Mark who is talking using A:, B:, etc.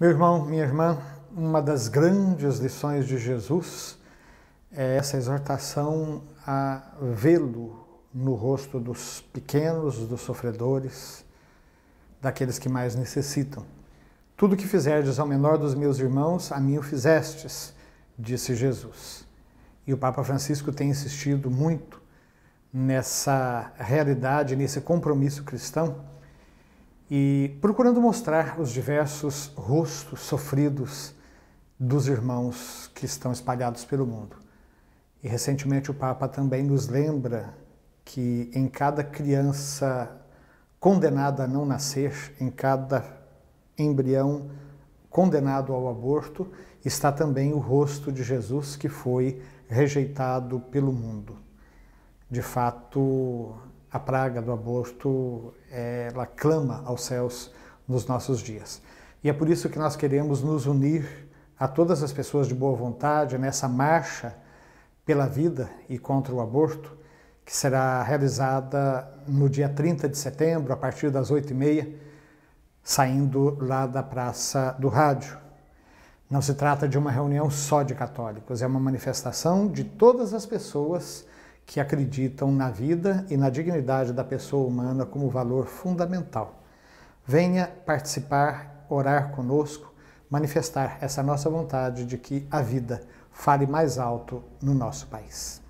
A: Meu irmão, minha irmã, uma das grandes lições de Jesus é essa exortação a vê-lo no rosto dos pequenos, dos sofredores, daqueles que mais necessitam. Tudo que fizerdes ao menor dos meus irmãos, a mim o fizestes, disse Jesus. E o Papa Francisco tem insistido muito nessa realidade, nesse compromisso cristão e procurando mostrar os diversos rostos sofridos dos irmãos que estão espalhados pelo mundo. E recentemente o Papa também nos lembra que em cada criança condenada a não nascer, em cada embrião condenado ao aborto, está também o rosto de Jesus que foi rejeitado pelo mundo. De fato, a praga do aborto ela clama aos céus nos nossos dias. E é por isso que nós queremos nos unir a todas as pessoas de boa vontade nessa marcha pela vida e contra o aborto, que será realizada no dia 30 de setembro, a partir das 8h30, saindo lá da Praça do Rádio. Não se trata de uma reunião só de católicos, é uma manifestação de todas as pessoas que acreditam na vida e na dignidade da pessoa humana como valor fundamental. Venha participar, orar conosco, manifestar essa nossa vontade de que a vida fale mais alto no nosso país.